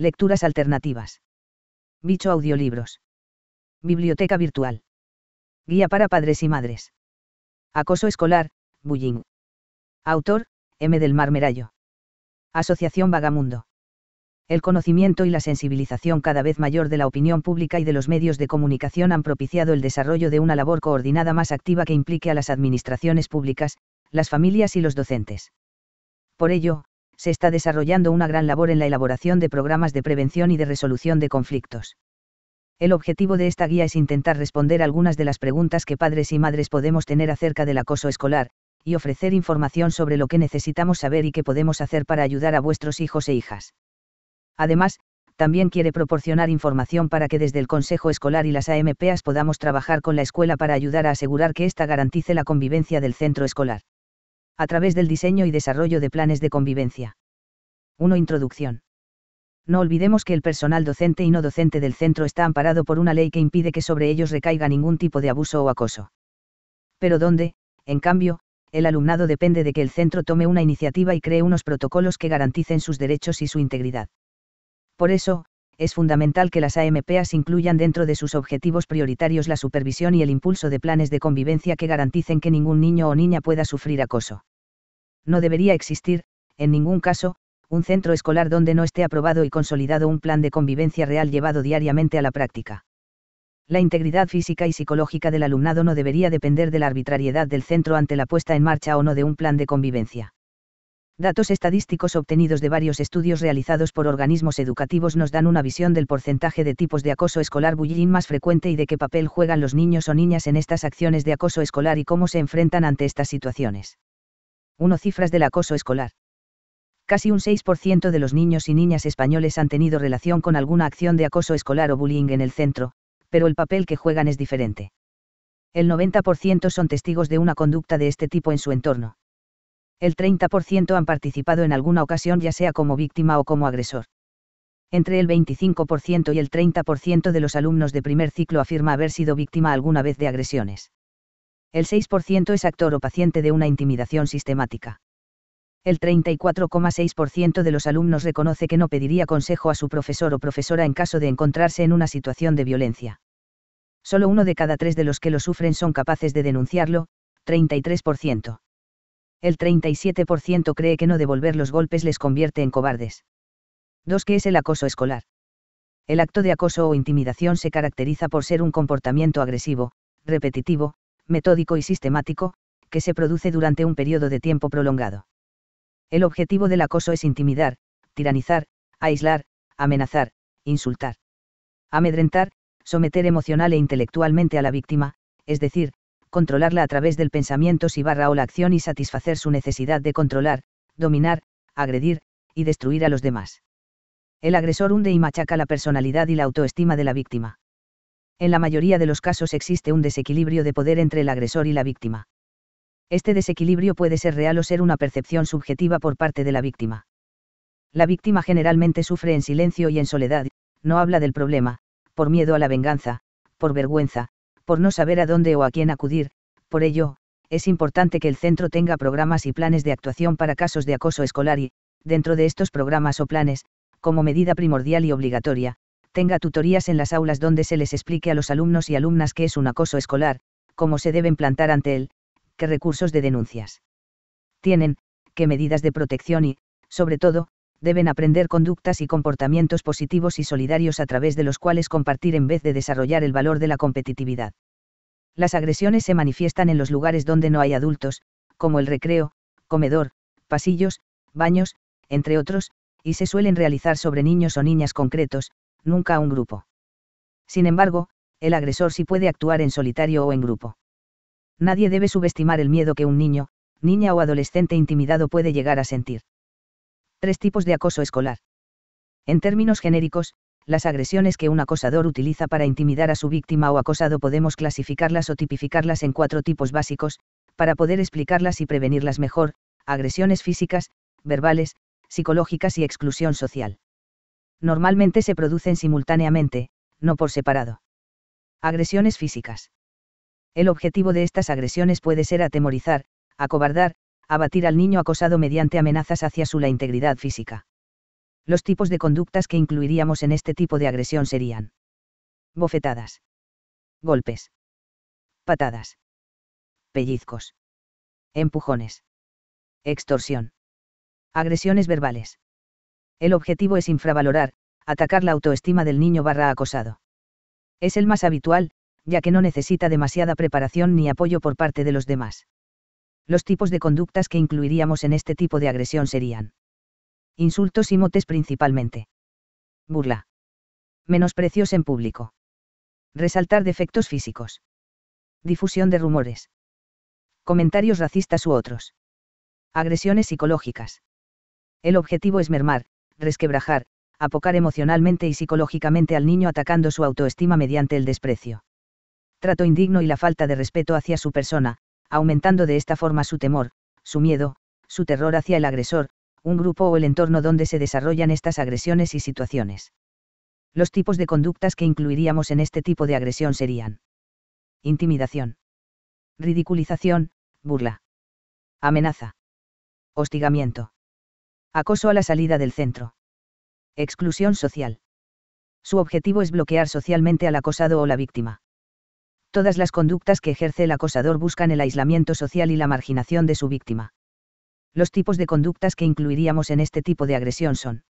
Lecturas alternativas. Bicho Audiolibros. Biblioteca virtual. Guía para padres y madres. Acoso escolar, Bullying. Autor, M. del Mar Merayo. Asociación Vagamundo. El conocimiento y la sensibilización cada vez mayor de la opinión pública y de los medios de comunicación han propiciado el desarrollo de una labor coordinada más activa que implique a las administraciones públicas, las familias y los docentes. Por ello, se está desarrollando una gran labor en la elaboración de programas de prevención y de resolución de conflictos. El objetivo de esta guía es intentar responder algunas de las preguntas que padres y madres podemos tener acerca del acoso escolar, y ofrecer información sobre lo que necesitamos saber y qué podemos hacer para ayudar a vuestros hijos e hijas. Además, también quiere proporcionar información para que desde el Consejo Escolar y las AMPAs podamos trabajar con la escuela para ayudar a asegurar que ésta garantice la convivencia del centro escolar. A través del diseño y desarrollo de planes de convivencia. 1. Introducción. No olvidemos que el personal docente y no docente del centro está amparado por una ley que impide que sobre ellos recaiga ningún tipo de abuso o acoso. Pero donde, en cambio, el alumnado depende de que el centro tome una iniciativa y cree unos protocolos que garanticen sus derechos y su integridad. Por eso, es fundamental que las AMPAs incluyan dentro de sus objetivos prioritarios la supervisión y el impulso de planes de convivencia que garanticen que ningún niño o niña pueda sufrir acoso. No debería existir, en ningún caso, un centro escolar donde no esté aprobado y consolidado un plan de convivencia real llevado diariamente a la práctica. La integridad física y psicológica del alumnado no debería depender de la arbitrariedad del centro ante la puesta en marcha o no de un plan de convivencia. Datos estadísticos obtenidos de varios estudios realizados por organismos educativos nos dan una visión del porcentaje de tipos de acoso escolar bullying más frecuente y de qué papel juegan los niños o niñas en estas acciones de acoso escolar y cómo se enfrentan ante estas situaciones. 1. Cifras del acoso escolar casi un 6% de los niños y niñas españoles han tenido relación con alguna acción de acoso escolar o bullying en el centro, pero el papel que juegan es diferente. El 90% son testigos de una conducta de este tipo en su entorno. El 30% han participado en alguna ocasión ya sea como víctima o como agresor. Entre el 25% y el 30% de los alumnos de primer ciclo afirma haber sido víctima alguna vez de agresiones. El 6% es actor o paciente de una intimidación sistemática el 34,6% de los alumnos reconoce que no pediría consejo a su profesor o profesora en caso de encontrarse en una situación de violencia. Solo uno de cada tres de los que lo sufren son capaces de denunciarlo, 33%. El 37% cree que no devolver los golpes les convierte en cobardes. 2. ¿Qué es el acoso escolar? El acto de acoso o intimidación se caracteriza por ser un comportamiento agresivo, repetitivo, metódico y sistemático, que se produce durante un periodo de tiempo prolongado el objetivo del acoso es intimidar, tiranizar, aislar, amenazar, insultar. Amedrentar, someter emocional e intelectualmente a la víctima, es decir, controlarla a través del pensamiento si barra o la acción y satisfacer su necesidad de controlar, dominar, agredir, y destruir a los demás. El agresor hunde y machaca la personalidad y la autoestima de la víctima. En la mayoría de los casos existe un desequilibrio de poder entre el agresor y la víctima. Este desequilibrio puede ser real o ser una percepción subjetiva por parte de la víctima. La víctima generalmente sufre en silencio y en soledad, no habla del problema, por miedo a la venganza, por vergüenza, por no saber a dónde o a quién acudir, por ello, es importante que el centro tenga programas y planes de actuación para casos de acoso escolar y, dentro de estos programas o planes, como medida primordial y obligatoria, tenga tutorías en las aulas donde se les explique a los alumnos y alumnas qué es un acoso escolar, cómo se deben plantar ante él, qué recursos de denuncias tienen, qué medidas de protección y, sobre todo, deben aprender conductas y comportamientos positivos y solidarios a través de los cuales compartir en vez de desarrollar el valor de la competitividad. Las agresiones se manifiestan en los lugares donde no hay adultos, como el recreo, comedor, pasillos, baños, entre otros, y se suelen realizar sobre niños o niñas concretos, nunca a un grupo. Sin embargo, el agresor sí puede actuar en solitario o en grupo. Nadie debe subestimar el miedo que un niño, niña o adolescente intimidado puede llegar a sentir. Tres tipos de acoso escolar. En términos genéricos, las agresiones que un acosador utiliza para intimidar a su víctima o acosado podemos clasificarlas o tipificarlas en cuatro tipos básicos, para poder explicarlas y prevenirlas mejor, agresiones físicas, verbales, psicológicas y exclusión social. Normalmente se producen simultáneamente, no por separado. Agresiones físicas. El objetivo de estas agresiones puede ser atemorizar, acobardar, abatir al niño acosado mediante amenazas hacia su la integridad física. Los tipos de conductas que incluiríamos en este tipo de agresión serían bofetadas, golpes, patadas, pellizcos, empujones, extorsión, agresiones verbales. El objetivo es infravalorar, atacar la autoestima del niño barra acosado. Es el más habitual, ya que no necesita demasiada preparación ni apoyo por parte de los demás. Los tipos de conductas que incluiríamos en este tipo de agresión serían insultos y motes principalmente. Burla. Menosprecios en público. Resaltar defectos físicos. Difusión de rumores. Comentarios racistas u otros. Agresiones psicológicas. El objetivo es mermar, resquebrajar, apocar emocionalmente y psicológicamente al niño atacando su autoestima mediante el desprecio trato indigno y la falta de respeto hacia su persona, aumentando de esta forma su temor, su miedo, su terror hacia el agresor, un grupo o el entorno donde se desarrollan estas agresiones y situaciones. Los tipos de conductas que incluiríamos en este tipo de agresión serían intimidación, ridiculización, burla, amenaza, hostigamiento, acoso a la salida del centro, exclusión social. Su objetivo es bloquear socialmente al acosado o la víctima todas las conductas que ejerce el acosador buscan el aislamiento social y la marginación de su víctima. Los tipos de conductas que incluiríamos en este tipo de agresión son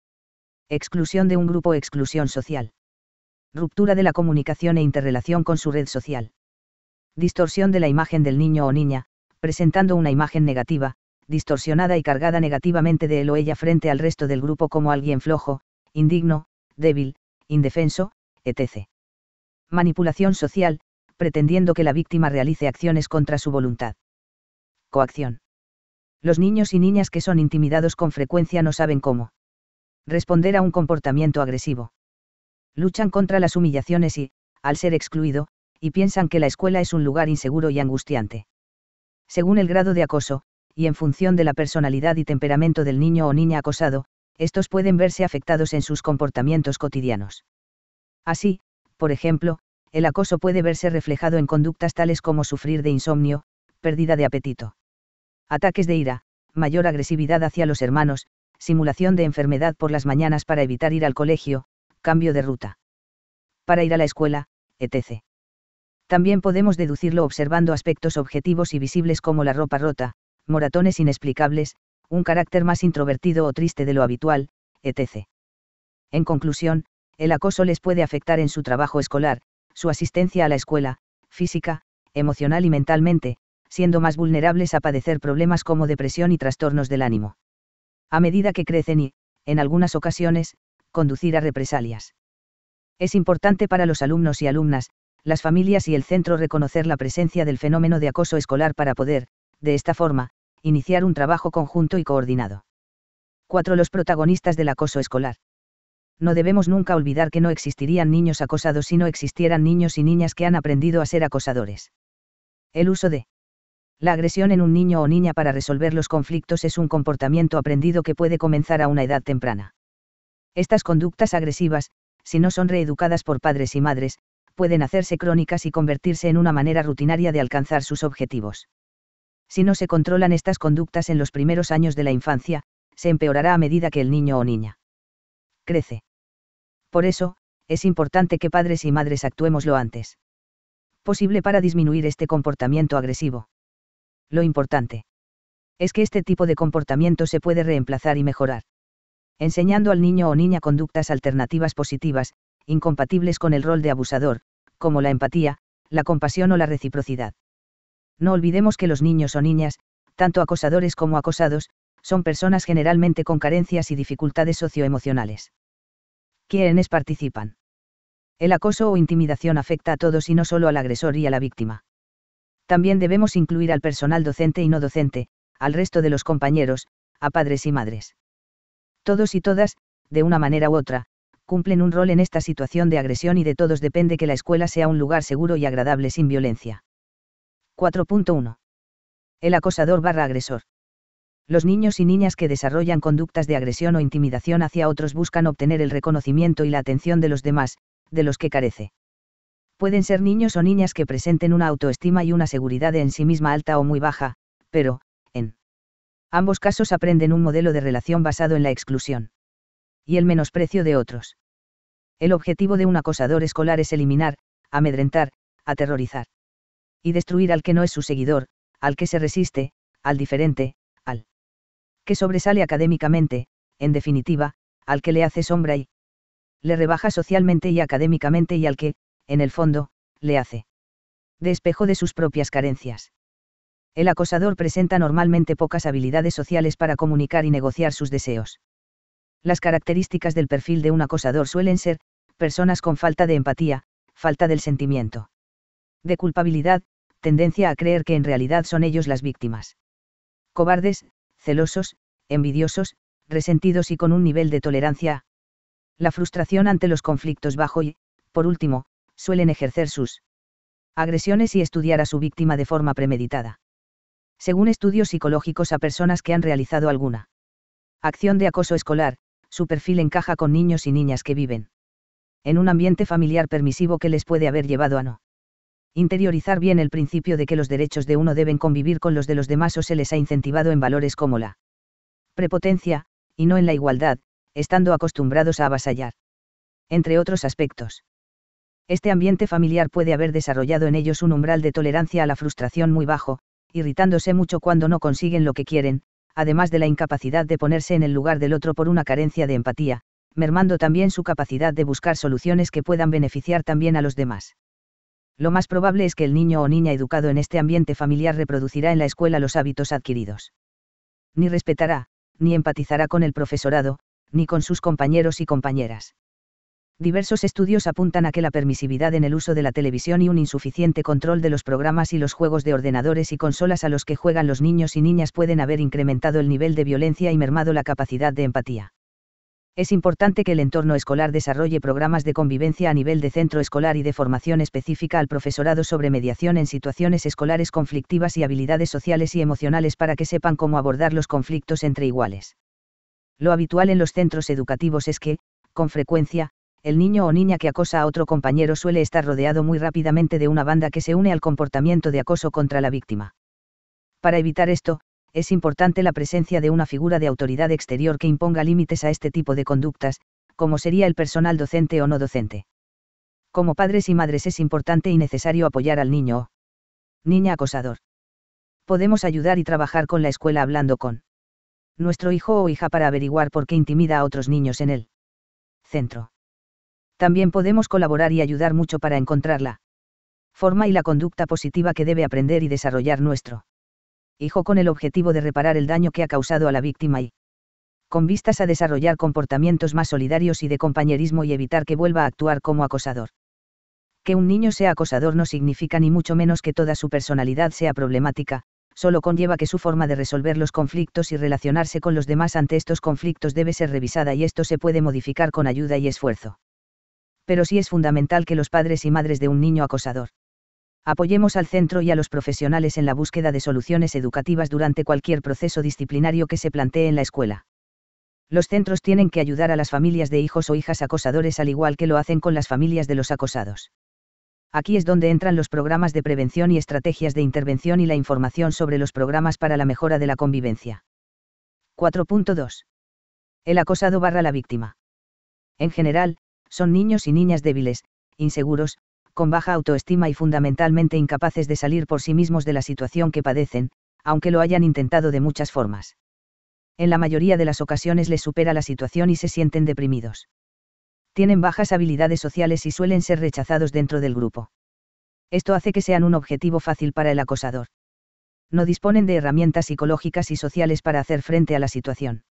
exclusión de un grupo exclusión social, ruptura de la comunicación e interrelación con su red social, distorsión de la imagen del niño o niña, presentando una imagen negativa, distorsionada y cargada negativamente de él o ella frente al resto del grupo como alguien flojo, indigno, débil, indefenso, etc. Manipulación social, pretendiendo que la víctima realice acciones contra su voluntad. Coacción. Los niños y niñas que son intimidados con frecuencia no saben cómo responder a un comportamiento agresivo. Luchan contra las humillaciones y, al ser excluido, y piensan que la escuela es un lugar inseguro y angustiante. Según el grado de acoso, y en función de la personalidad y temperamento del niño o niña acosado, estos pueden verse afectados en sus comportamientos cotidianos. Así, por ejemplo, el acoso puede verse reflejado en conductas tales como sufrir de insomnio, pérdida de apetito. Ataques de ira, mayor agresividad hacia los hermanos, simulación de enfermedad por las mañanas para evitar ir al colegio, cambio de ruta. Para ir a la escuela, etc. También podemos deducirlo observando aspectos objetivos y visibles como la ropa rota, moratones inexplicables, un carácter más introvertido o triste de lo habitual, etc. En conclusión, el acoso les puede afectar en su trabajo escolar, su asistencia a la escuela, física, emocional y mentalmente, siendo más vulnerables a padecer problemas como depresión y trastornos del ánimo. A medida que crecen y, en algunas ocasiones, conducir a represalias. Es importante para los alumnos y alumnas, las familias y el centro reconocer la presencia del fenómeno de acoso escolar para poder, de esta forma, iniciar un trabajo conjunto y coordinado. 4. Los protagonistas del acoso escolar no debemos nunca olvidar que no existirían niños acosados si no existieran niños y niñas que han aprendido a ser acosadores. El uso de la agresión en un niño o niña para resolver los conflictos es un comportamiento aprendido que puede comenzar a una edad temprana. Estas conductas agresivas, si no son reeducadas por padres y madres, pueden hacerse crónicas y convertirse en una manera rutinaria de alcanzar sus objetivos. Si no se controlan estas conductas en los primeros años de la infancia, se empeorará a medida que el niño o niña crece. Por eso, es importante que padres y madres actuemos lo antes posible para disminuir este comportamiento agresivo. Lo importante es que este tipo de comportamiento se puede reemplazar y mejorar. Enseñando al niño o niña conductas alternativas positivas, incompatibles con el rol de abusador, como la empatía, la compasión o la reciprocidad. No olvidemos que los niños o niñas, tanto acosadores como acosados, son personas generalmente con carencias y dificultades socioemocionales quienes participan. El acoso o intimidación afecta a todos y no solo al agresor y a la víctima. También debemos incluir al personal docente y no docente, al resto de los compañeros, a padres y madres. Todos y todas, de una manera u otra, cumplen un rol en esta situación de agresión y de todos depende que la escuela sea un lugar seguro y agradable sin violencia. 4.1. El acosador barra agresor los niños y niñas que desarrollan conductas de agresión o intimidación hacia otros buscan obtener el reconocimiento y la atención de los demás, de los que carece. Pueden ser niños o niñas que presenten una autoestima y una seguridad en sí misma alta o muy baja, pero, en ambos casos aprenden un modelo de relación basado en la exclusión y el menosprecio de otros. El objetivo de un acosador escolar es eliminar, amedrentar, aterrorizar y destruir al que no es su seguidor, al que se resiste, al diferente, que sobresale académicamente, en definitiva, al que le hace sombra y le rebaja socialmente y académicamente y al que, en el fondo, le hace despejo de, sus propias carencias. El acosador presenta normalmente pocas habilidades sociales para comunicar y negociar sus deseos. Las características del perfil de un acosador suelen ser, personas con falta de empatía, falta del sentimiento. De culpabilidad, tendencia a creer que en realidad son ellos las víctimas. Cobardes, celosos, envidiosos, resentidos y con un nivel de tolerancia. La frustración ante los conflictos bajo y, por último, suelen ejercer sus agresiones y estudiar a su víctima de forma premeditada. Según estudios psicológicos a personas que han realizado alguna acción de acoso escolar, su perfil encaja con niños y niñas que viven en un ambiente familiar permisivo que les puede haber llevado a no interiorizar bien el principio de que los derechos de uno deben convivir con los de los demás o se les ha incentivado en valores como la prepotencia, y no en la igualdad, estando acostumbrados a avasallar. Entre otros aspectos. Este ambiente familiar puede haber desarrollado en ellos un umbral de tolerancia a la frustración muy bajo, irritándose mucho cuando no consiguen lo que quieren, además de la incapacidad de ponerse en el lugar del otro por una carencia de empatía, mermando también su capacidad de buscar soluciones que puedan beneficiar también a los demás. Lo más probable es que el niño o niña educado en este ambiente familiar reproducirá en la escuela los hábitos adquiridos. Ni respetará, ni empatizará con el profesorado, ni con sus compañeros y compañeras. Diversos estudios apuntan a que la permisividad en el uso de la televisión y un insuficiente control de los programas y los juegos de ordenadores y consolas a los que juegan los niños y niñas pueden haber incrementado el nivel de violencia y mermado la capacidad de empatía es importante que el entorno escolar desarrolle programas de convivencia a nivel de centro escolar y de formación específica al profesorado sobre mediación en situaciones escolares conflictivas y habilidades sociales y emocionales para que sepan cómo abordar los conflictos entre iguales. Lo habitual en los centros educativos es que, con frecuencia, el niño o niña que acosa a otro compañero suele estar rodeado muy rápidamente de una banda que se une al comportamiento de acoso contra la víctima. Para evitar esto, es importante la presencia de una figura de autoridad exterior que imponga límites a este tipo de conductas, como sería el personal docente o no docente. Como padres y madres es importante y necesario apoyar al niño o niña acosador. Podemos ayudar y trabajar con la escuela hablando con nuestro hijo o hija para averiguar por qué intimida a otros niños en el centro. También podemos colaborar y ayudar mucho para encontrar la forma y la conducta positiva que debe aprender y desarrollar nuestro hijo con el objetivo de reparar el daño que ha causado a la víctima y, con vistas a desarrollar comportamientos más solidarios y de compañerismo y evitar que vuelva a actuar como acosador. Que un niño sea acosador no significa ni mucho menos que toda su personalidad sea problemática, solo conlleva que su forma de resolver los conflictos y relacionarse con los demás ante estos conflictos debe ser revisada y esto se puede modificar con ayuda y esfuerzo. Pero sí es fundamental que los padres y madres de un niño acosador apoyemos al centro y a los profesionales en la búsqueda de soluciones educativas durante cualquier proceso disciplinario que se plantee en la escuela. Los centros tienen que ayudar a las familias de hijos o hijas acosadores al igual que lo hacen con las familias de los acosados. Aquí es donde entran los programas de prevención y estrategias de intervención y la información sobre los programas para la mejora de la convivencia. 4.2. El acosado barra la víctima. En general, son niños y niñas débiles, inseguros, con baja autoestima y fundamentalmente incapaces de salir por sí mismos de la situación que padecen, aunque lo hayan intentado de muchas formas. En la mayoría de las ocasiones les supera la situación y se sienten deprimidos. Tienen bajas habilidades sociales y suelen ser rechazados dentro del grupo. Esto hace que sean un objetivo fácil para el acosador. No disponen de herramientas psicológicas y sociales para hacer frente a la situación.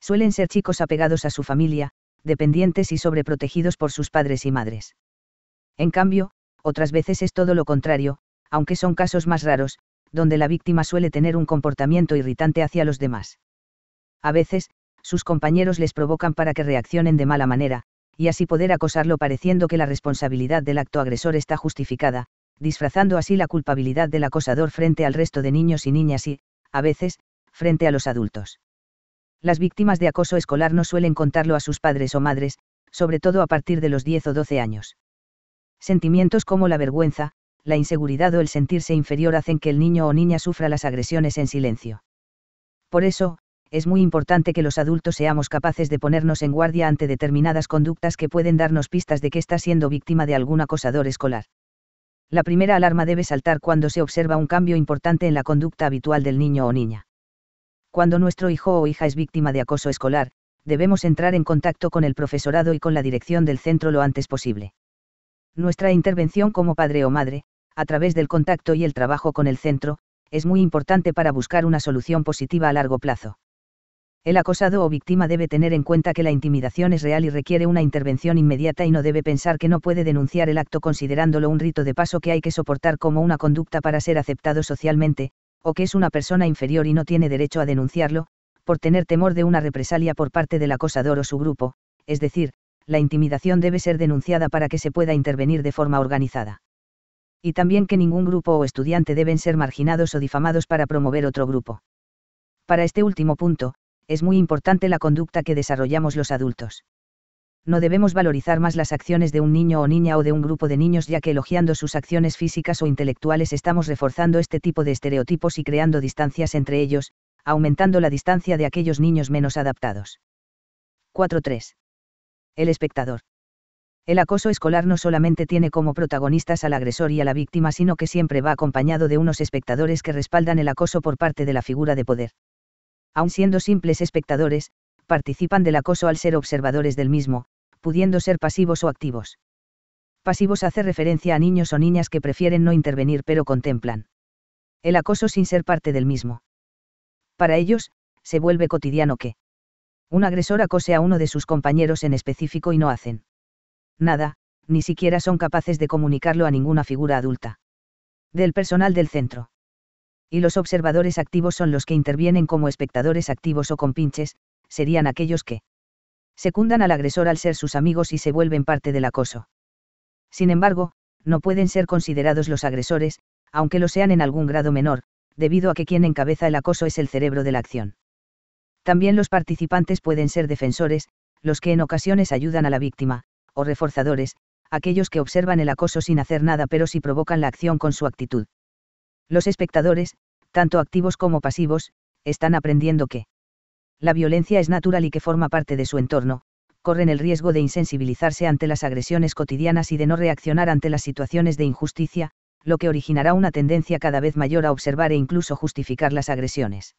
Suelen ser chicos apegados a su familia, dependientes y sobreprotegidos por sus padres y madres. En cambio, otras veces es todo lo contrario, aunque son casos más raros, donde la víctima suele tener un comportamiento irritante hacia los demás. A veces, sus compañeros les provocan para que reaccionen de mala manera, y así poder acosarlo pareciendo que la responsabilidad del acto agresor está justificada, disfrazando así la culpabilidad del acosador frente al resto de niños y niñas y, a veces, frente a los adultos. Las víctimas de acoso escolar no suelen contarlo a sus padres o madres, sobre todo a partir de los 10 o 12 años. Sentimientos como la vergüenza, la inseguridad o el sentirse inferior hacen que el niño o niña sufra las agresiones en silencio. Por eso, es muy importante que los adultos seamos capaces de ponernos en guardia ante determinadas conductas que pueden darnos pistas de que está siendo víctima de algún acosador escolar. La primera alarma debe saltar cuando se observa un cambio importante en la conducta habitual del niño o niña. Cuando nuestro hijo o hija es víctima de acoso escolar, debemos entrar en contacto con el profesorado y con la dirección del centro lo antes posible. Nuestra intervención como padre o madre, a través del contacto y el trabajo con el centro, es muy importante para buscar una solución positiva a largo plazo. El acosado o víctima debe tener en cuenta que la intimidación es real y requiere una intervención inmediata y no debe pensar que no puede denunciar el acto considerándolo un rito de paso que hay que soportar como una conducta para ser aceptado socialmente, o que es una persona inferior y no tiene derecho a denunciarlo, por tener temor de una represalia por parte del acosador o su grupo, es decir, la intimidación debe ser denunciada para que se pueda intervenir de forma organizada. Y también que ningún grupo o estudiante deben ser marginados o difamados para promover otro grupo. Para este último punto, es muy importante la conducta que desarrollamos los adultos. No debemos valorizar más las acciones de un niño o niña o de un grupo de niños ya que elogiando sus acciones físicas o intelectuales estamos reforzando este tipo de estereotipos y creando distancias entre ellos, aumentando la distancia de aquellos niños menos adaptados. 4.3. El espectador. El acoso escolar no solamente tiene como protagonistas al agresor y a la víctima, sino que siempre va acompañado de unos espectadores que respaldan el acoso por parte de la figura de poder. Aun siendo simples espectadores, participan del acoso al ser observadores del mismo, pudiendo ser pasivos o activos. Pasivos hace referencia a niños o niñas que prefieren no intervenir pero contemplan. El acoso sin ser parte del mismo. Para ellos, se vuelve cotidiano que un agresor acose a uno de sus compañeros en específico y no hacen nada, ni siquiera son capaces de comunicarlo a ninguna figura adulta. Del personal del centro. Y los observadores activos son los que intervienen como espectadores activos o compinches, serían aquellos que secundan al agresor al ser sus amigos y se vuelven parte del acoso. Sin embargo, no pueden ser considerados los agresores, aunque lo sean en algún grado menor, debido a que quien encabeza el acoso es el cerebro de la acción. También los participantes pueden ser defensores, los que en ocasiones ayudan a la víctima, o reforzadores, aquellos que observan el acoso sin hacer nada pero sí provocan la acción con su actitud. Los espectadores, tanto activos como pasivos, están aprendiendo que la violencia es natural y que forma parte de su entorno, corren el riesgo de insensibilizarse ante las agresiones cotidianas y de no reaccionar ante las situaciones de injusticia, lo que originará una tendencia cada vez mayor a observar e incluso justificar las agresiones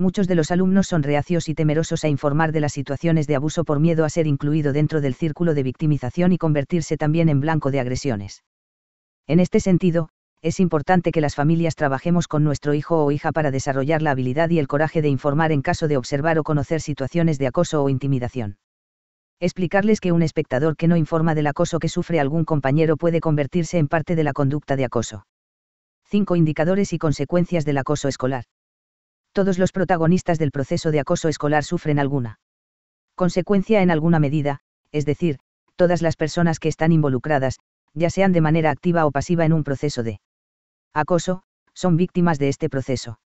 muchos de los alumnos son reacios y temerosos a informar de las situaciones de abuso por miedo a ser incluido dentro del círculo de victimización y convertirse también en blanco de agresiones. En este sentido, es importante que las familias trabajemos con nuestro hijo o hija para desarrollar la habilidad y el coraje de informar en caso de observar o conocer situaciones de acoso o intimidación. Explicarles que un espectador que no informa del acoso que sufre algún compañero puede convertirse en parte de la conducta de acoso. 5 indicadores y consecuencias del acoso escolar todos los protagonistas del proceso de acoso escolar sufren alguna consecuencia en alguna medida, es decir, todas las personas que están involucradas, ya sean de manera activa o pasiva en un proceso de acoso, son víctimas de este proceso.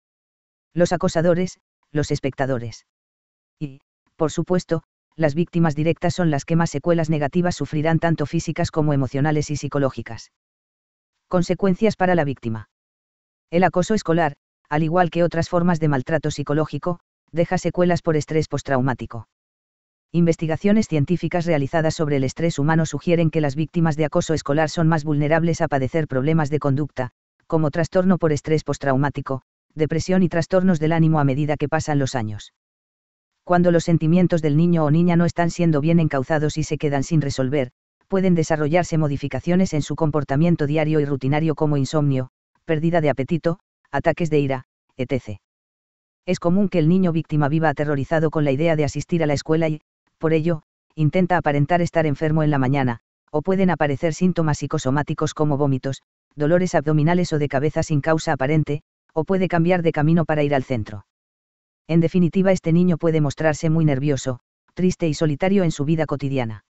Los acosadores, los espectadores. Y, por supuesto, las víctimas directas son las que más secuelas negativas sufrirán tanto físicas como emocionales y psicológicas. Consecuencias para la víctima. El acoso escolar, al igual que otras formas de maltrato psicológico, deja secuelas por estrés postraumático. Investigaciones científicas realizadas sobre el estrés humano sugieren que las víctimas de acoso escolar son más vulnerables a padecer problemas de conducta, como trastorno por estrés postraumático, depresión y trastornos del ánimo a medida que pasan los años. Cuando los sentimientos del niño o niña no están siendo bien encauzados y se quedan sin resolver, pueden desarrollarse modificaciones en su comportamiento diario y rutinario como insomnio, pérdida de apetito, ataques de ira, etc. Es común que el niño víctima viva aterrorizado con la idea de asistir a la escuela y, por ello, intenta aparentar estar enfermo en la mañana, o pueden aparecer síntomas psicosomáticos como vómitos, dolores abdominales o de cabeza sin causa aparente, o puede cambiar de camino para ir al centro. En definitiva, este niño puede mostrarse muy nervioso, triste y solitario en su vida cotidiana.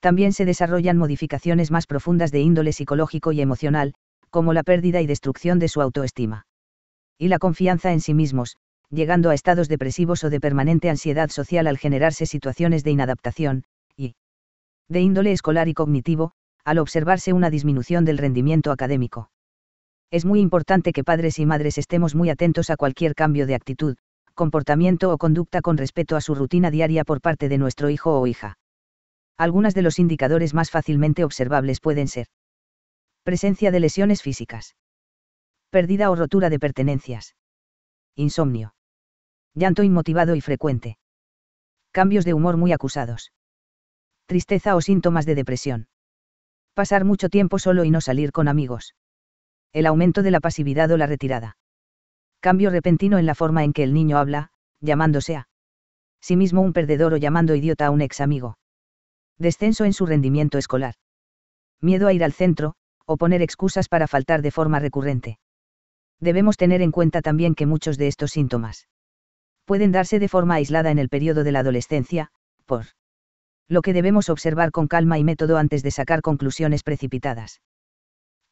También se desarrollan modificaciones más profundas de índole psicológico y emocional, como la pérdida y destrucción de su autoestima. Y la confianza en sí mismos, llegando a estados depresivos o de permanente ansiedad social al generarse situaciones de inadaptación, y de índole escolar y cognitivo, al observarse una disminución del rendimiento académico. Es muy importante que padres y madres estemos muy atentos a cualquier cambio de actitud, comportamiento o conducta con respecto a su rutina diaria por parte de nuestro hijo o hija. Algunos de los indicadores más fácilmente observables pueden ser presencia de lesiones físicas, pérdida o rotura de pertenencias, insomnio, llanto inmotivado y frecuente, cambios de humor muy acusados, tristeza o síntomas de depresión, pasar mucho tiempo solo y no salir con amigos, el aumento de la pasividad o la retirada, cambio repentino en la forma en que el niño habla, llamándose a sí mismo un perdedor o llamando idiota a un ex amigo, descenso en su rendimiento escolar, miedo a ir al centro, o poner excusas para faltar de forma recurrente. Debemos tener en cuenta también que muchos de estos síntomas pueden darse de forma aislada en el periodo de la adolescencia, por lo que debemos observar con calma y método antes de sacar conclusiones precipitadas.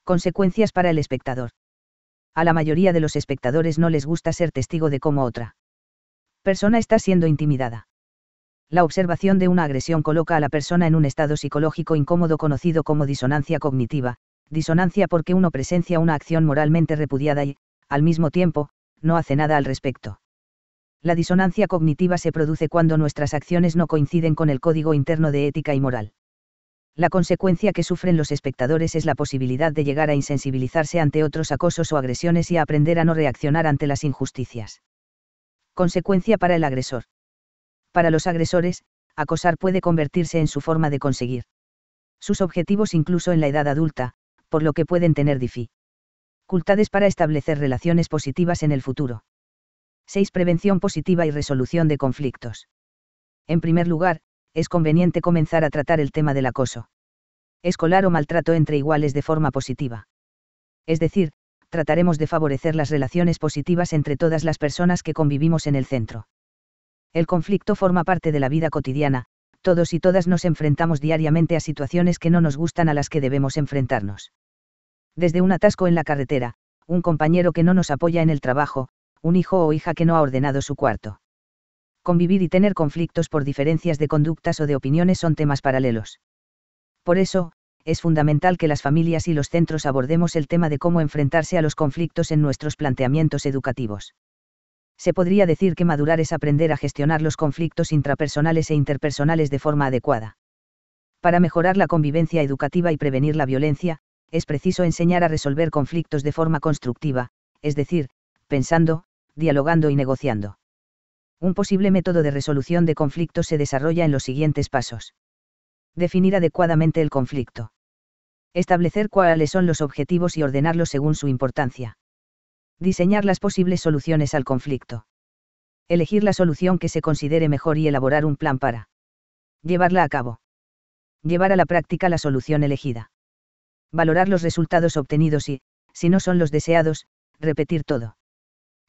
Consecuencias para el espectador. A la mayoría de los espectadores no les gusta ser testigo de cómo otra persona está siendo intimidada. La observación de una agresión coloca a la persona en un estado psicológico incómodo conocido como disonancia cognitiva, disonancia porque uno presencia una acción moralmente repudiada y, al mismo tiempo, no hace nada al respecto. La disonancia cognitiva se produce cuando nuestras acciones no coinciden con el código interno de ética y moral. La consecuencia que sufren los espectadores es la posibilidad de llegar a insensibilizarse ante otros acosos o agresiones y aprender a no reaccionar ante las injusticias. Consecuencia para el agresor. Para los agresores, acosar puede convertirse en su forma de conseguir sus objetivos incluso en la edad adulta, por lo que pueden tener dificultades para establecer relaciones positivas en el futuro. 6. Prevención positiva y resolución de conflictos. En primer lugar, es conveniente comenzar a tratar el tema del acoso escolar o maltrato entre iguales de forma positiva. Es decir, trataremos de favorecer las relaciones positivas entre todas las personas que convivimos en el centro. El conflicto forma parte de la vida cotidiana, todos y todas nos enfrentamos diariamente a situaciones que no nos gustan a las que debemos enfrentarnos. Desde un atasco en la carretera, un compañero que no nos apoya en el trabajo, un hijo o hija que no ha ordenado su cuarto. Convivir y tener conflictos por diferencias de conductas o de opiniones son temas paralelos. Por eso, es fundamental que las familias y los centros abordemos el tema de cómo enfrentarse a los conflictos en nuestros planteamientos educativos. Se podría decir que madurar es aprender a gestionar los conflictos intrapersonales e interpersonales de forma adecuada. Para mejorar la convivencia educativa y prevenir la violencia, es preciso enseñar a resolver conflictos de forma constructiva, es decir, pensando, dialogando y negociando. Un posible método de resolución de conflictos se desarrolla en los siguientes pasos. Definir adecuadamente el conflicto. Establecer cuáles son los objetivos y ordenarlos según su importancia. Diseñar las posibles soluciones al conflicto. Elegir la solución que se considere mejor y elaborar un plan para llevarla a cabo. Llevar a la práctica la solución elegida valorar los resultados obtenidos y, si no son los deseados, repetir todo.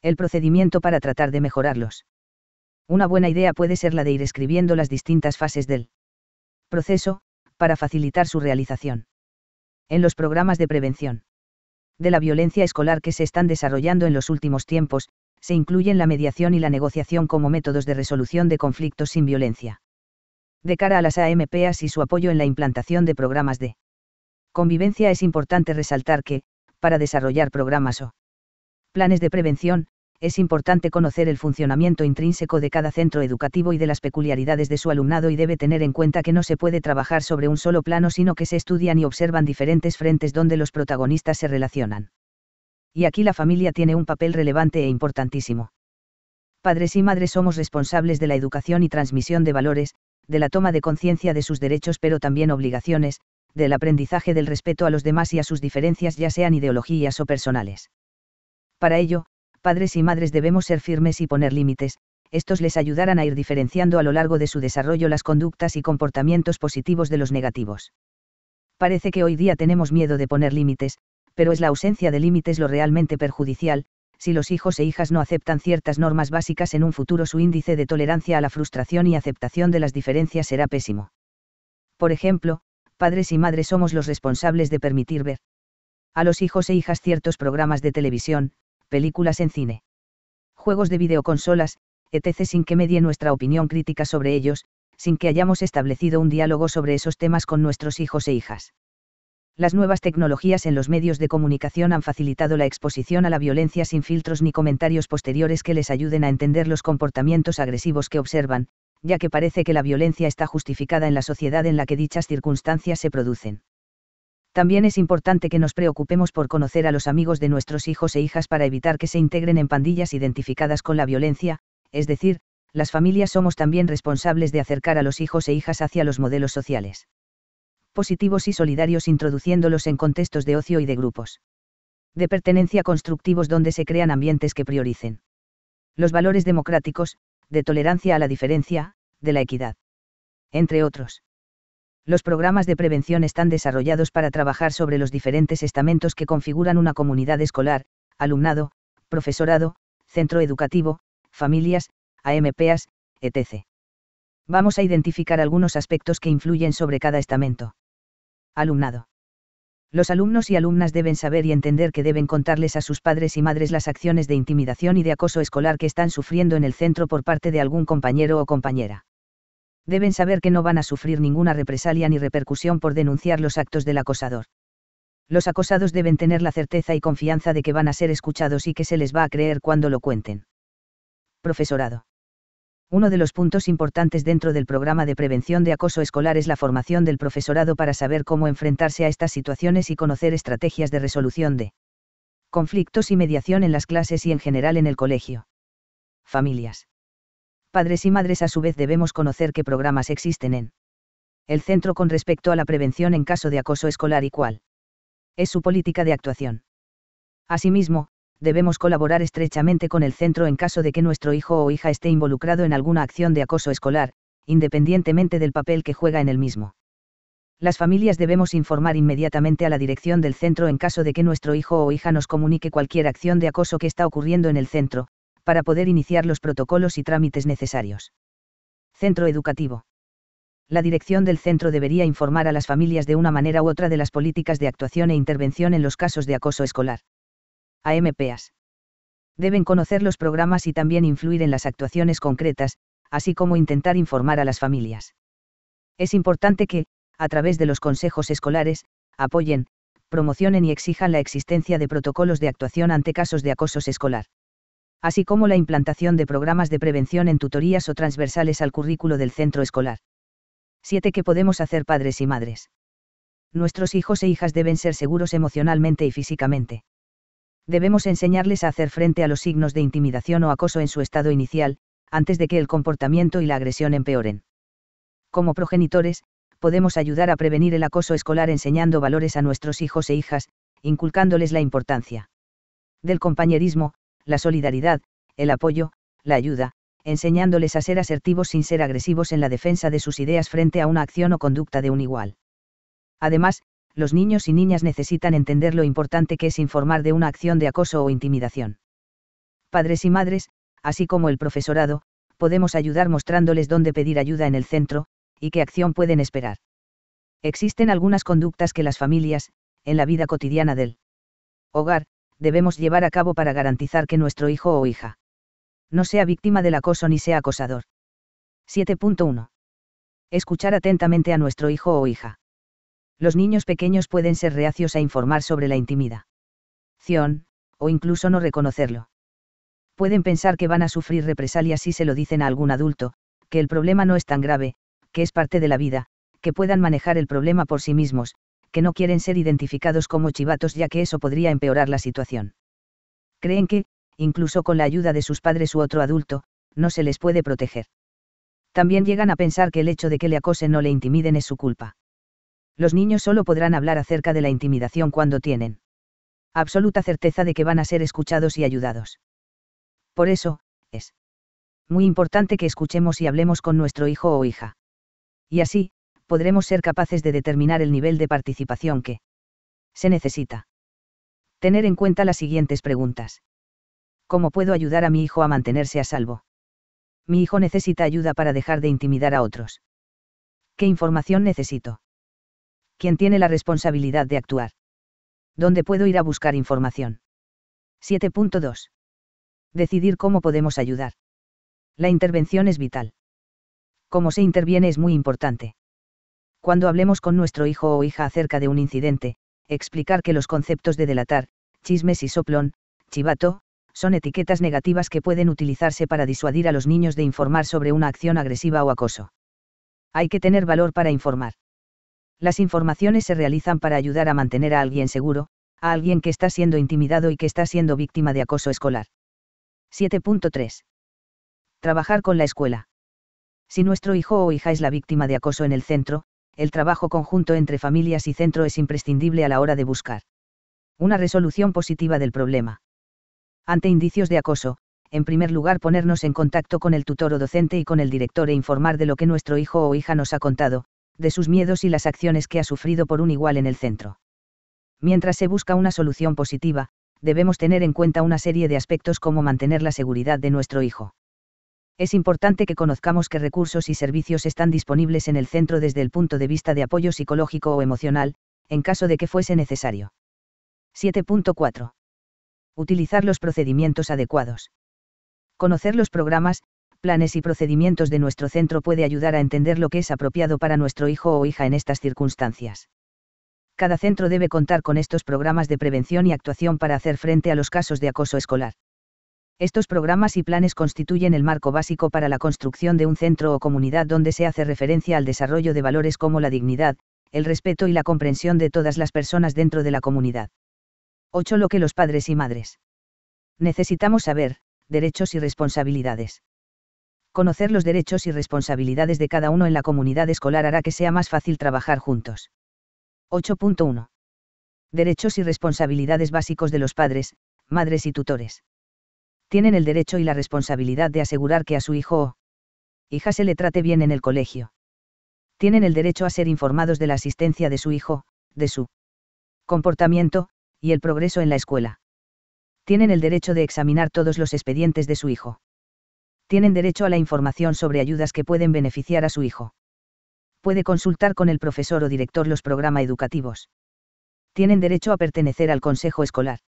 El procedimiento para tratar de mejorarlos. Una buena idea puede ser la de ir escribiendo las distintas fases del proceso, para facilitar su realización. En los programas de prevención de la violencia escolar que se están desarrollando en los últimos tiempos, se incluyen la mediación y la negociación como métodos de resolución de conflictos sin violencia. De cara a las AMPAs y su apoyo en la implantación de programas de convivencia es importante resaltar que, para desarrollar programas o planes de prevención, es importante conocer el funcionamiento intrínseco de cada centro educativo y de las peculiaridades de su alumnado y debe tener en cuenta que no se puede trabajar sobre un solo plano sino que se estudian y observan diferentes frentes donde los protagonistas se relacionan. Y aquí la familia tiene un papel relevante e importantísimo. Padres y madres somos responsables de la educación y transmisión de valores, de la toma de conciencia de sus derechos pero también obligaciones, del aprendizaje del respeto a los demás y a sus diferencias ya sean ideologías o personales. Para ello, padres y madres debemos ser firmes y poner límites, estos les ayudarán a ir diferenciando a lo largo de su desarrollo las conductas y comportamientos positivos de los negativos. Parece que hoy día tenemos miedo de poner límites, pero es la ausencia de límites lo realmente perjudicial, si los hijos e hijas no aceptan ciertas normas básicas en un futuro su índice de tolerancia a la frustración y aceptación de las diferencias será pésimo. Por ejemplo, padres y madres somos los responsables de permitir ver a los hijos e hijas ciertos programas de televisión, películas en cine, juegos de videoconsolas, etc. sin que medie nuestra opinión crítica sobre ellos, sin que hayamos establecido un diálogo sobre esos temas con nuestros hijos e hijas. Las nuevas tecnologías en los medios de comunicación han facilitado la exposición a la violencia sin filtros ni comentarios posteriores que les ayuden a entender los comportamientos agresivos que observan, ya que parece que la violencia está justificada en la sociedad en la que dichas circunstancias se producen. También es importante que nos preocupemos por conocer a los amigos de nuestros hijos e hijas para evitar que se integren en pandillas identificadas con la violencia, es decir, las familias somos también responsables de acercar a los hijos e hijas hacia los modelos sociales. Positivos y solidarios introduciéndolos en contextos de ocio y de grupos. De pertenencia constructivos donde se crean ambientes que prioricen. Los valores democráticos, de tolerancia a la diferencia, de la equidad. Entre otros. Los programas de prevención están desarrollados para trabajar sobre los diferentes estamentos que configuran una comunidad escolar, alumnado, profesorado, centro educativo, familias, AMPAs, etc. Vamos a identificar algunos aspectos que influyen sobre cada estamento. Alumnado. Los alumnos y alumnas deben saber y entender que deben contarles a sus padres y madres las acciones de intimidación y de acoso escolar que están sufriendo en el centro por parte de algún compañero o compañera. Deben saber que no van a sufrir ninguna represalia ni repercusión por denunciar los actos del acosador. Los acosados deben tener la certeza y confianza de que van a ser escuchados y que se les va a creer cuando lo cuenten. Profesorado. Uno de los puntos importantes dentro del programa de prevención de acoso escolar es la formación del profesorado para saber cómo enfrentarse a estas situaciones y conocer estrategias de resolución de conflictos y mediación en las clases y en general en el colegio. Familias. Padres y madres a su vez debemos conocer qué programas existen en el centro con respecto a la prevención en caso de acoso escolar y cuál es su política de actuación. Asimismo, debemos colaborar estrechamente con el centro en caso de que nuestro hijo o hija esté involucrado en alguna acción de acoso escolar, independientemente del papel que juega en el mismo. Las familias debemos informar inmediatamente a la dirección del centro en caso de que nuestro hijo o hija nos comunique cualquier acción de acoso que está ocurriendo en el centro, para poder iniciar los protocolos y trámites necesarios. Centro Educativo. La dirección del centro debería informar a las familias de una manera u otra de las políticas de actuación e intervención en los casos de acoso escolar. AMPAs. Deben conocer los programas y también influir en las actuaciones concretas, así como intentar informar a las familias. Es importante que, a través de los consejos escolares, apoyen, promocionen y exijan la existencia de protocolos de actuación ante casos de acosos escolar. Así como la implantación de programas de prevención en tutorías o transversales al currículo del centro escolar. 7. ¿Qué podemos hacer padres y madres? Nuestros hijos e hijas deben ser seguros emocionalmente y físicamente. Debemos enseñarles a hacer frente a los signos de intimidación o acoso en su estado inicial, antes de que el comportamiento y la agresión empeoren. Como progenitores, podemos ayudar a prevenir el acoso escolar enseñando valores a nuestros hijos e hijas, inculcándoles la importancia del compañerismo, la solidaridad, el apoyo, la ayuda, enseñándoles a ser asertivos sin ser agresivos en la defensa de sus ideas frente a una acción o conducta de un igual. Además, los niños y niñas necesitan entender lo importante que es informar de una acción de acoso o intimidación. Padres y madres, así como el profesorado, podemos ayudar mostrándoles dónde pedir ayuda en el centro, y qué acción pueden esperar. Existen algunas conductas que las familias, en la vida cotidiana del hogar, debemos llevar a cabo para garantizar que nuestro hijo o hija no sea víctima del acoso ni sea acosador. 7.1. Escuchar atentamente a nuestro hijo o hija los niños pequeños pueden ser reacios a informar sobre la intimidación, o incluso no reconocerlo. Pueden pensar que van a sufrir represalias si se lo dicen a algún adulto, que el problema no es tan grave, que es parte de la vida, que puedan manejar el problema por sí mismos, que no quieren ser identificados como chivatos ya que eso podría empeorar la situación. Creen que, incluso con la ayuda de sus padres u otro adulto, no se les puede proteger. También llegan a pensar que el hecho de que le acosen o le intimiden es su culpa. Los niños solo podrán hablar acerca de la intimidación cuando tienen absoluta certeza de que van a ser escuchados y ayudados. Por eso, es muy importante que escuchemos y hablemos con nuestro hijo o hija. Y así, podremos ser capaces de determinar el nivel de participación que se necesita. Tener en cuenta las siguientes preguntas. ¿Cómo puedo ayudar a mi hijo a mantenerse a salvo? Mi hijo necesita ayuda para dejar de intimidar a otros. ¿Qué información necesito? ¿Quién tiene la responsabilidad de actuar. ¿Dónde puedo ir a buscar información? 7.2. Decidir cómo podemos ayudar. La intervención es vital. Cómo se interviene es muy importante. Cuando hablemos con nuestro hijo o hija acerca de un incidente, explicar que los conceptos de delatar, chismes y soplón, chivato, son etiquetas negativas que pueden utilizarse para disuadir a los niños de informar sobre una acción agresiva o acoso. Hay que tener valor para informar las informaciones se realizan para ayudar a mantener a alguien seguro, a alguien que está siendo intimidado y que está siendo víctima de acoso escolar. 7.3. Trabajar con la escuela. Si nuestro hijo o hija es la víctima de acoso en el centro, el trabajo conjunto entre familias y centro es imprescindible a la hora de buscar una resolución positiva del problema. Ante indicios de acoso, en primer lugar ponernos en contacto con el tutor o docente y con el director e informar de lo que nuestro hijo o hija nos ha contado, de sus miedos y las acciones que ha sufrido por un igual en el centro. Mientras se busca una solución positiva, debemos tener en cuenta una serie de aspectos como mantener la seguridad de nuestro hijo. Es importante que conozcamos qué recursos y servicios están disponibles en el centro desde el punto de vista de apoyo psicológico o emocional, en caso de que fuese necesario. 7.4. Utilizar los procedimientos adecuados. Conocer los programas, planes y procedimientos de nuestro centro puede ayudar a entender lo que es apropiado para nuestro hijo o hija en estas circunstancias. Cada centro debe contar con estos programas de prevención y actuación para hacer frente a los casos de acoso escolar. Estos programas y planes constituyen el marco básico para la construcción de un centro o comunidad donde se hace referencia al desarrollo de valores como la dignidad, el respeto y la comprensión de todas las personas dentro de la comunidad. 8. Lo que los padres y madres necesitamos saber, derechos y responsabilidades conocer los derechos y responsabilidades de cada uno en la comunidad escolar hará que sea más fácil trabajar juntos. 8.1. Derechos y responsabilidades básicos de los padres, madres y tutores. Tienen el derecho y la responsabilidad de asegurar que a su hijo o hija se le trate bien en el colegio. Tienen el derecho a ser informados de la asistencia de su hijo, de su comportamiento, y el progreso en la escuela. Tienen el derecho de examinar todos los expedientes de su hijo tienen derecho a la información sobre ayudas que pueden beneficiar a su hijo. Puede consultar con el profesor o director los programas educativos. Tienen derecho a pertenecer al consejo escolar.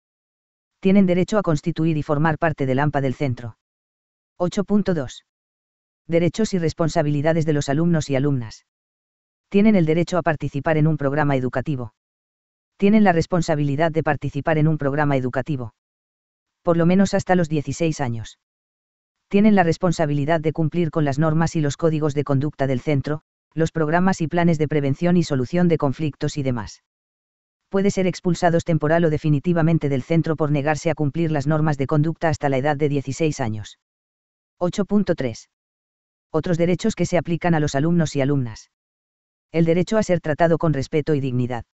Tienen derecho a constituir y formar parte del AMPA del centro. 8.2. Derechos y responsabilidades de los alumnos y alumnas. Tienen el derecho a participar en un programa educativo. Tienen la responsabilidad de participar en un programa educativo. Por lo menos hasta los 16 años tienen la responsabilidad de cumplir con las normas y los códigos de conducta del centro, los programas y planes de prevención y solución de conflictos y demás. Puede ser expulsados temporal o definitivamente del centro por negarse a cumplir las normas de conducta hasta la edad de 16 años. 8.3. Otros derechos que se aplican a los alumnos y alumnas. El derecho a ser tratado con respeto y dignidad.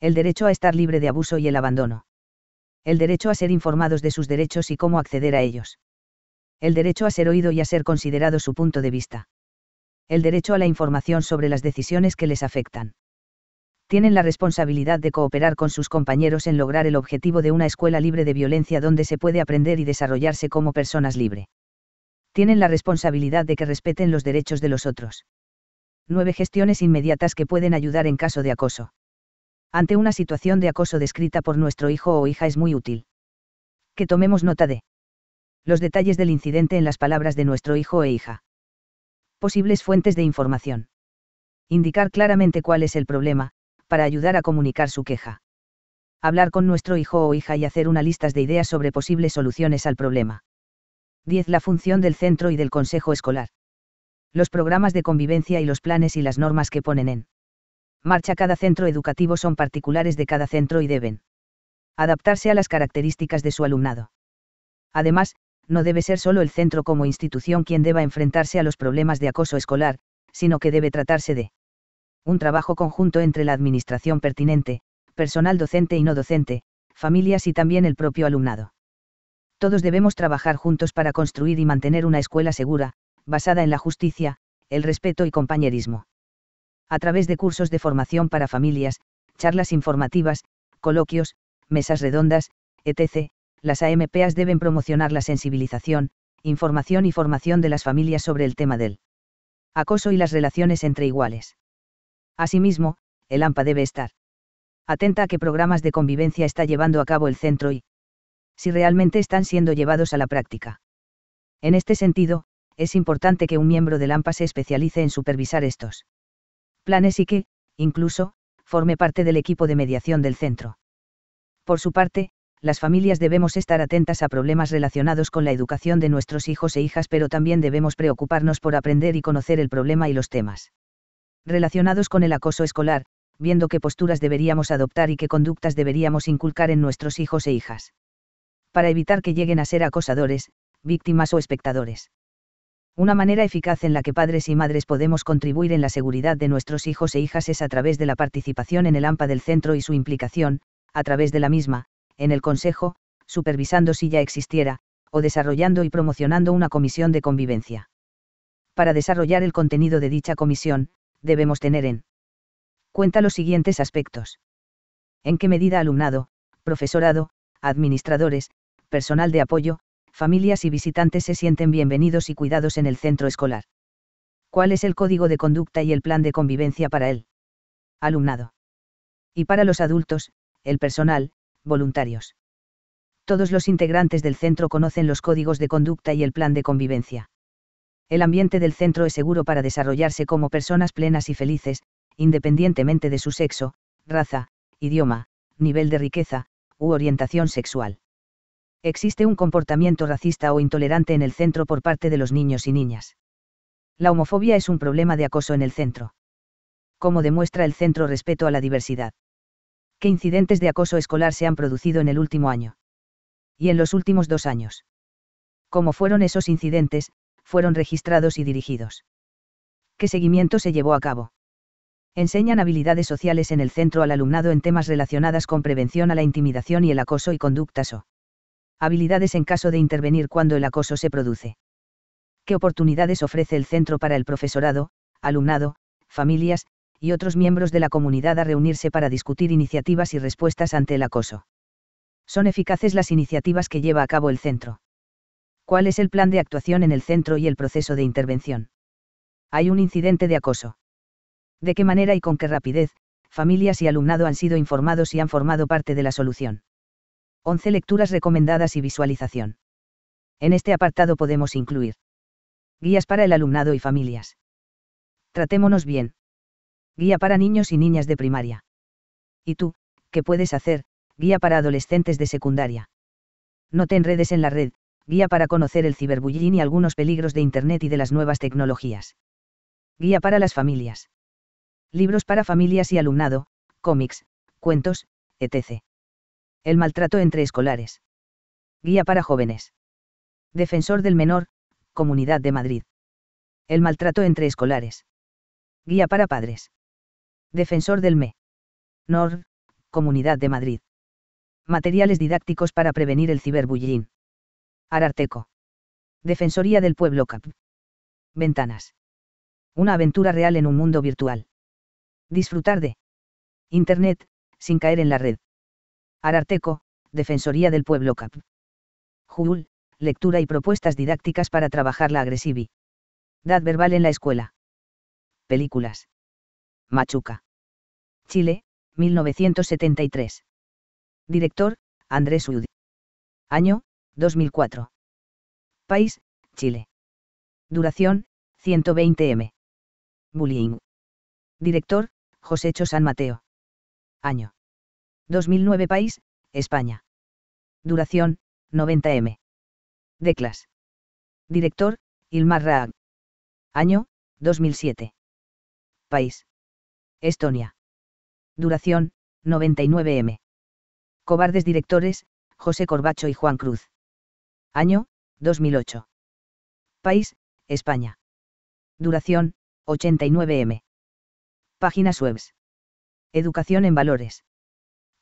El derecho a estar libre de abuso y el abandono. El derecho a ser informados de sus derechos y cómo acceder a ellos el derecho a ser oído y a ser considerado su punto de vista. El derecho a la información sobre las decisiones que les afectan. Tienen la responsabilidad de cooperar con sus compañeros en lograr el objetivo de una escuela libre de violencia donde se puede aprender y desarrollarse como personas libre. Tienen la responsabilidad de que respeten los derechos de los otros. 9 gestiones inmediatas que pueden ayudar en caso de acoso. Ante una situación de acoso descrita por nuestro hijo o hija es muy útil. Que tomemos nota de los detalles del incidente en las palabras de nuestro hijo e hija. Posibles fuentes de información. Indicar claramente cuál es el problema, para ayudar a comunicar su queja. Hablar con nuestro hijo o hija y hacer una lista de ideas sobre posibles soluciones al problema. 10. La función del centro y del consejo escolar. Los programas de convivencia y los planes y las normas que ponen en marcha cada centro educativo son particulares de cada centro y deben adaptarse a las características de su alumnado. Además, no debe ser solo el centro como institución quien deba enfrentarse a los problemas de acoso escolar, sino que debe tratarse de un trabajo conjunto entre la administración pertinente, personal docente y no docente, familias y también el propio alumnado. Todos debemos trabajar juntos para construir y mantener una escuela segura, basada en la justicia, el respeto y compañerismo. A través de cursos de formación para familias, charlas informativas, coloquios, mesas redondas, etc., las AMPAs deben promocionar la sensibilización, información y formación de las familias sobre el tema del acoso y las relaciones entre iguales. Asimismo, el AMPA debe estar atenta a qué programas de convivencia está llevando a cabo el centro y si realmente están siendo llevados a la práctica. En este sentido, es importante que un miembro del AMPA se especialice en supervisar estos planes y que, incluso, forme parte del equipo de mediación del centro. Por su parte, las familias debemos estar atentas a problemas relacionados con la educación de nuestros hijos e hijas, pero también debemos preocuparnos por aprender y conocer el problema y los temas relacionados con el acoso escolar, viendo qué posturas deberíamos adoptar y qué conductas deberíamos inculcar en nuestros hijos e hijas. Para evitar que lleguen a ser acosadores, víctimas o espectadores. Una manera eficaz en la que padres y madres podemos contribuir en la seguridad de nuestros hijos e hijas es a través de la participación en el AMPA del centro y su implicación, a través de la misma, en el Consejo, supervisando si ya existiera, o desarrollando y promocionando una comisión de convivencia. Para desarrollar el contenido de dicha comisión, debemos tener en cuenta los siguientes aspectos. En qué medida alumnado, profesorado, administradores, personal de apoyo, familias y visitantes se sienten bienvenidos y cuidados en el centro escolar. ¿Cuál es el código de conducta y el plan de convivencia para el alumnado? Y para los adultos, el personal, voluntarios. Todos los integrantes del centro conocen los códigos de conducta y el plan de convivencia. El ambiente del centro es seguro para desarrollarse como personas plenas y felices, independientemente de su sexo, raza, idioma, nivel de riqueza, u orientación sexual. Existe un comportamiento racista o intolerante en el centro por parte de los niños y niñas. La homofobia es un problema de acoso en el centro. Como demuestra el centro respeto a la diversidad qué incidentes de acoso escolar se han producido en el último año. Y en los últimos dos años. Cómo fueron esos incidentes, fueron registrados y dirigidos. ¿Qué seguimiento se llevó a cabo? Enseñan habilidades sociales en el centro al alumnado en temas relacionadas con prevención a la intimidación y el acoso y conductas o habilidades en caso de intervenir cuando el acoso se produce. ¿Qué oportunidades ofrece el centro para el profesorado, alumnado, familias, y otros miembros de la comunidad a reunirse para discutir iniciativas y respuestas ante el acoso. Son eficaces las iniciativas que lleva a cabo el centro. ¿Cuál es el plan de actuación en el centro y el proceso de intervención? Hay un incidente de acoso. ¿De qué manera y con qué rapidez, familias y alumnado han sido informados y han formado parte de la solución? 11 lecturas recomendadas y visualización. En este apartado podemos incluir guías para el alumnado y familias. Tratémonos bien guía para niños y niñas de primaria. ¿Y tú, qué puedes hacer? Guía para adolescentes de secundaria. No te enredes en la red, guía para conocer el ciberbullying y algunos peligros de Internet y de las nuevas tecnologías. Guía para las familias. Libros para familias y alumnado, cómics, cuentos, etc. El maltrato entre escolares. Guía para jóvenes. Defensor del menor, Comunidad de Madrid. El maltrato entre escolares. Guía para padres defensor del ME. NOR, Comunidad de Madrid. Materiales didácticos para prevenir el ciberbullying. Ararteco. Defensoría del Pueblo CAP. Ventanas. Una aventura real en un mundo virtual. Disfrutar de Internet, sin caer en la red. Ararteco, Defensoría del Pueblo CAP. Jul, lectura y propuestas didácticas para trabajar la agresividad verbal en la escuela. Películas. Machuca. Chile, 1973. Director, Andrés Uyud. Año, 2004. País, Chile. Duración, 120 m. Bullying. Director, José Cho San Mateo. Año. 2009 País, España. Duración, 90 m. Declas. Director, Ilmar Raag. Año, 2007. País. Estonia. Duración, 99 m. Cobardes directores, José Corbacho y Juan Cruz. Año, 2008. País, España. Duración, 89 m. Páginas webs. Educación en valores.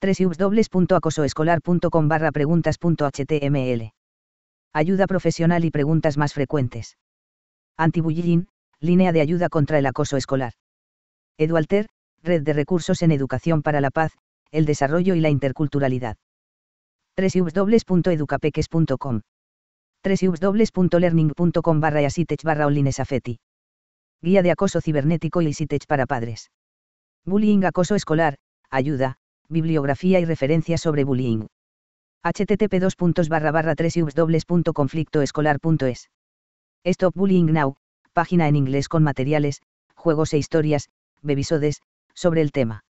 3 dobles.acosoescolar.com barra preguntas.html. Ayuda profesional y preguntas más frecuentes. Antibullying, línea de ayuda contra el acoso escolar. Edualter, Red de Recursos en Educación para la Paz, el Desarrollo y la Interculturalidad. 3 uwseducapequescom 3 barra barra Guía de acoso cibernético y sitech para padres. Bullying acoso escolar, ayuda, bibliografía y referencias sobre bullying. http 2 barra Stop Bullying Now, página en inglés con materiales, juegos e historias, Bebisodes, sobre el tema.